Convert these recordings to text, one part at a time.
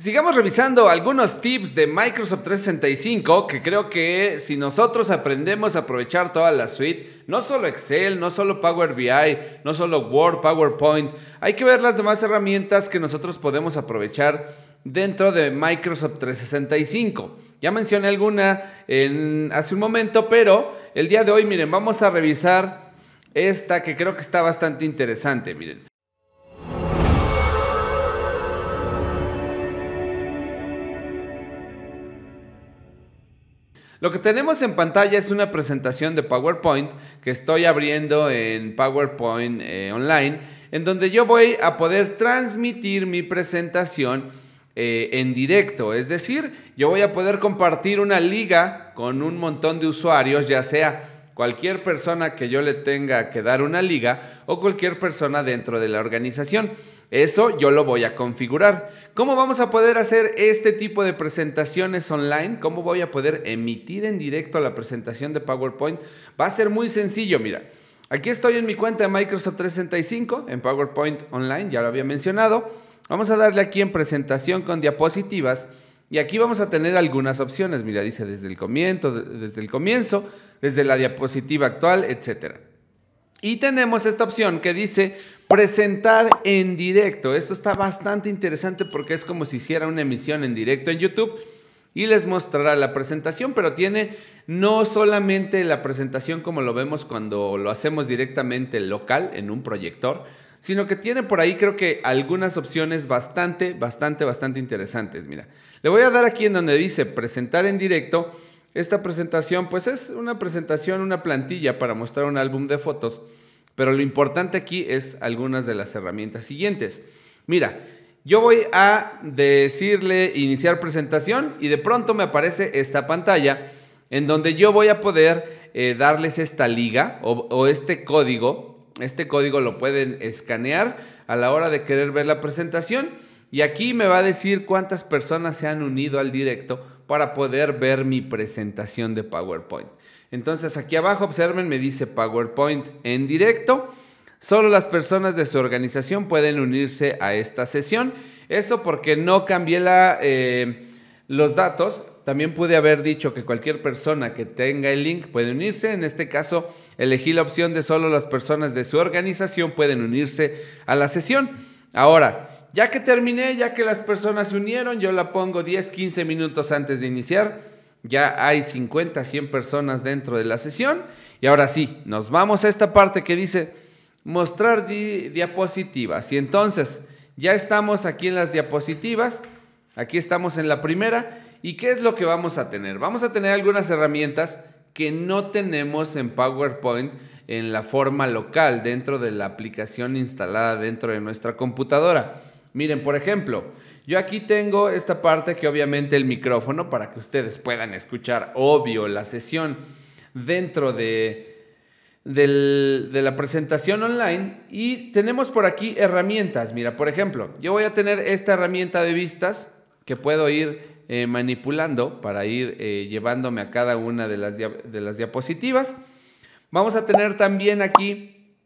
Sigamos revisando algunos tips de Microsoft 365 que creo que si nosotros aprendemos a aprovechar toda la suite, no solo Excel, no solo Power BI, no solo Word, PowerPoint, hay que ver las demás herramientas que nosotros podemos aprovechar dentro de Microsoft 365. Ya mencioné alguna en, hace un momento, pero el día de hoy, miren, vamos a revisar esta que creo que está bastante interesante, miren. Lo que tenemos en pantalla es una presentación de PowerPoint que estoy abriendo en PowerPoint eh, Online, en donde yo voy a poder transmitir mi presentación eh, en directo. Es decir, yo voy a poder compartir una liga con un montón de usuarios, ya sea cualquier persona que yo le tenga que dar una liga o cualquier persona dentro de la organización. Eso yo lo voy a configurar. ¿Cómo vamos a poder hacer este tipo de presentaciones online? ¿Cómo voy a poder emitir en directo la presentación de PowerPoint? Va a ser muy sencillo, mira. Aquí estoy en mi cuenta de Microsoft 365, en PowerPoint Online, ya lo había mencionado. Vamos a darle aquí en presentación con diapositivas. Y aquí vamos a tener algunas opciones. Mira, dice desde el comienzo, desde el comienzo, desde la diapositiva actual, etc. Y tenemos esta opción que dice Presentar en directo. Esto está bastante interesante porque es como si hiciera una emisión en directo en YouTube y les mostrará la presentación, pero tiene no solamente la presentación como lo vemos cuando lo hacemos directamente local en un proyector, sino que tiene por ahí creo que algunas opciones bastante, bastante, bastante interesantes. Mira, le voy a dar aquí en donde dice presentar en directo. Esta presentación pues es una presentación, una plantilla para mostrar un álbum de fotos pero lo importante aquí es algunas de las herramientas siguientes. Mira, yo voy a decirle iniciar presentación y de pronto me aparece esta pantalla en donde yo voy a poder eh, darles esta liga o este código. Este código lo pueden escanear a la hora de querer ver la presentación. Y aquí me va a decir cuántas personas se han unido al directo para poder ver mi presentación de PowerPoint. Entonces aquí abajo, observen, me dice PowerPoint en directo. Solo las personas de su organización pueden unirse a esta sesión. Eso porque no cambié eh, los datos. También pude haber dicho que cualquier persona que tenga el link puede unirse. En este caso, elegí la opción de solo las personas de su organización pueden unirse a la sesión. Ahora, ya que terminé, ya que las personas se unieron, yo la pongo 10, 15 minutos antes de iniciar ya hay 50, 100 personas dentro de la sesión. Y ahora sí, nos vamos a esta parte que dice mostrar diapositivas. Y entonces, ya estamos aquí en las diapositivas. Aquí estamos en la primera. ¿Y qué es lo que vamos a tener? Vamos a tener algunas herramientas que no tenemos en PowerPoint en la forma local dentro de la aplicación instalada dentro de nuestra computadora. Miren, por ejemplo, yo aquí tengo esta parte que obviamente el micrófono para que ustedes puedan escuchar, obvio, la sesión dentro de, la presentación online. Y tenemos por aquí herramientas. Mira, por ejemplo, yo voy a tener esta herramienta de vistas que puedo ir eh, manipulando para ir eh, llevándome a cada una de de las diapositivas. Vamos a tener también aquí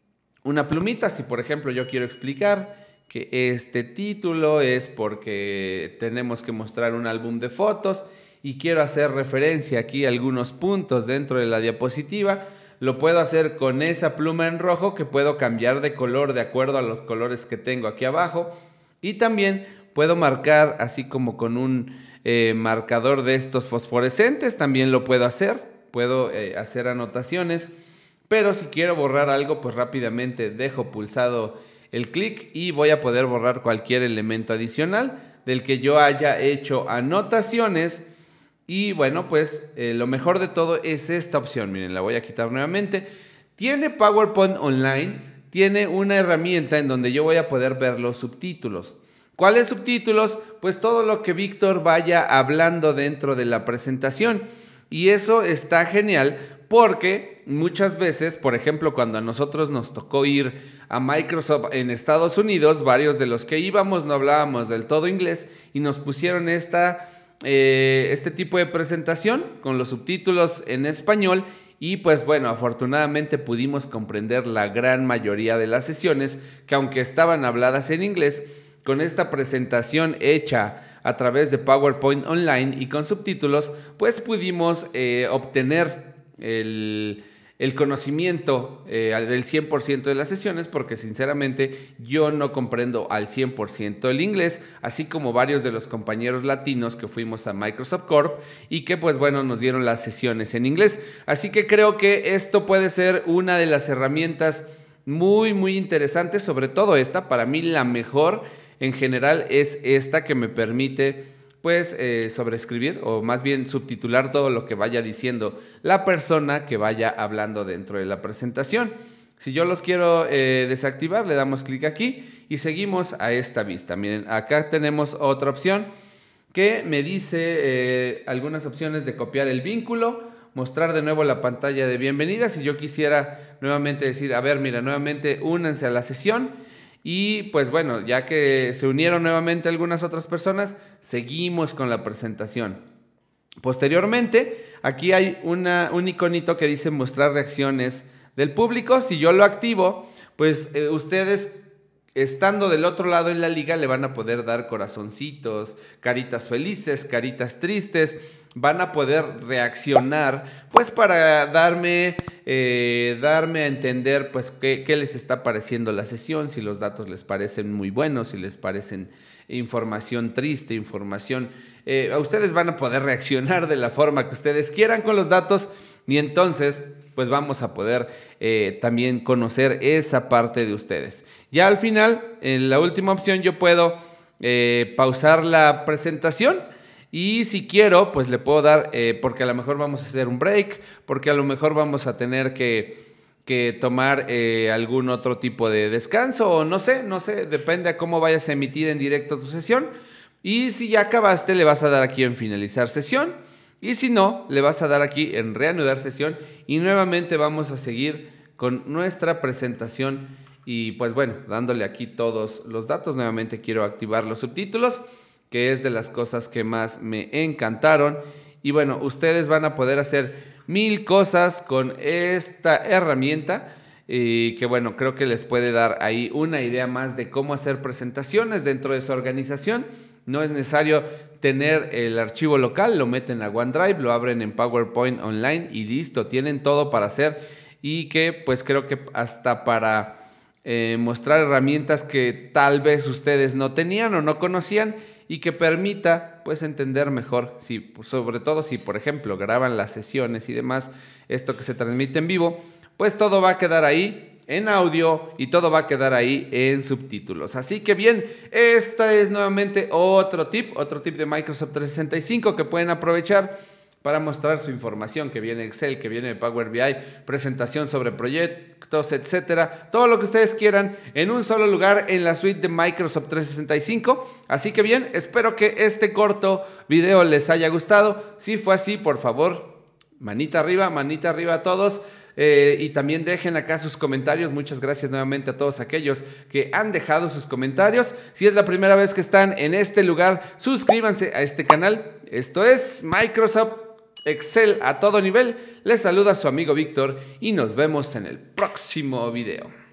una plumita, si por ejemplo yo quiero explicar que este título es porque tenemos que mostrar un álbum de fotos y quiero hacer referencia aquí a algunos puntos dentro de la diapositiva. Lo puedo hacer con esa pluma en rojo que puedo cambiar de color de acuerdo a los colores que tengo aquí abajo. Y también puedo marcar así como con un eh, marcador de estos fosforescentes, también lo puedo hacer, puedo eh, hacer anotaciones, pero si quiero borrar algo, pues rápidamente dejo pulsado el clic y voy a poder borrar cualquier elemento adicional del que yo haya hecho anotaciones. Y bueno, pues eh, lo mejor de todo es esta opción. Miren, la voy a quitar nuevamente. Tiene PowerPoint Online, tiene una herramienta en donde yo voy a poder ver los subtítulos. ¿Cuáles subtítulos? Pues todo lo que Víctor vaya hablando dentro de la presentación. Y eso está genial porque muchas veces, por ejemplo, cuando a nosotros nos tocó ir a Microsoft en Estados Unidos, varios de los que íbamos no hablábamos del todo inglés y nos pusieron esta, eh, este tipo de presentación con los subtítulos en español. Y pues bueno, afortunadamente pudimos comprender la gran mayoría de las sesiones que aunque estaban habladas en inglés, con esta presentación hecha a través de PowerPoint online y con subtítulos, pues pudimos eh, obtener el, conocimiento eh, del 100% de las sesiones, porque sinceramente yo no comprendo al 100% el inglés, así como varios de los compañeros latinos que fuimos a Microsoft Corp y que pues bueno nos dieron las sesiones en inglés. Así que creo que esto puede ser una de las herramientas muy muy interesantes, sobre todo esta, para mí la mejor en general es esta que me permite pues sobrescribir eh, sobreescribir o más bien subtitular todo lo que vaya diciendo la persona que vaya hablando dentro de la presentación. Si yo los quiero eh, desactivar, le damos clic aquí y seguimos a esta vista. Miren, acá tenemos otra opción que me dice eh, algunas opciones de copiar el vínculo, mostrar de nuevo la pantalla de bienvenida. Si yo quisiera nuevamente decir, a ver, mira, nuevamente únanse a la sesión y pues bueno, ya que se unieron nuevamente algunas otras personas, seguimos con la presentación. Posteriormente, aquí hay una, un iconito que dice mostrar reacciones del público. Si yo lo activo, pues eh, ustedes estando del otro lado en la liga le van a poder dar corazoncitos, caritas felices, caritas tristes, van a poder reaccionar, pues para darme eh, darme a entender pues qué, les está pareciendo la sesión, si los datos les parecen muy buenos, si les parecen información triste, información... Eh, ustedes van a poder reaccionar de la forma que ustedes quieran con los datos y entonces pues vamos a poder eh, también conocer esa parte de ustedes. Ya al final, en la última opción yo puedo pausar la presentación y si quiero, pues le puedo dar, eh, porque a lo mejor vamos a hacer un break, porque a lo mejor vamos a tener que, tomar eh, algún otro tipo de descanso, o no sé, no sé, depende a cómo vayas a emitir en directo tu sesión. Y si ya acabaste, le vas a dar aquí en finalizar sesión. Y si no, le vas a dar aquí en reanudar sesión. Y nuevamente vamos a seguir con nuestra presentación. Y pues bueno, dándole aquí todos los datos. Nuevamente quiero activar los subtítulos que es de las cosas que más me encantaron. Y bueno, ustedes van a poder hacer mil cosas con esta herramienta y que bueno, creo que les puede dar ahí una idea más de cómo hacer presentaciones dentro de su organización. No es necesario tener el archivo local, lo meten a OneDrive, lo abren en PowerPoint online y listo, tienen todo para hacer y que pues creo que hasta para eh, mostrar herramientas que tal vez ustedes no tenían o no conocían y que permita pues entender mejor, si, pues, sobre todo si por ejemplo graban las sesiones y demás, esto que se transmite en vivo, pues todo va a quedar ahí en audio y todo va a quedar ahí en subtítulos. Así que bien, este es nuevamente otro tip, otro tip de Microsoft 365 que pueden aprovechar para mostrar su información que viene Excel, que viene Power BI, presentación sobre proyectos, etcétera, todo lo que ustedes quieran en un solo lugar en la suite de Microsoft 365. Así que bien, espero que este corto video les haya gustado. Si fue así, por favor, manita arriba, manita arriba a todos. Eh, y también dejen acá sus comentarios. Muchas gracias nuevamente a todos aquellos que han dejado sus comentarios. Si es la primera vez que están en este lugar, suscríbanse a este canal. Esto es Microsoft Excel a todo nivel. Les saluda su amigo Víctor y nos vemos en el próximo video.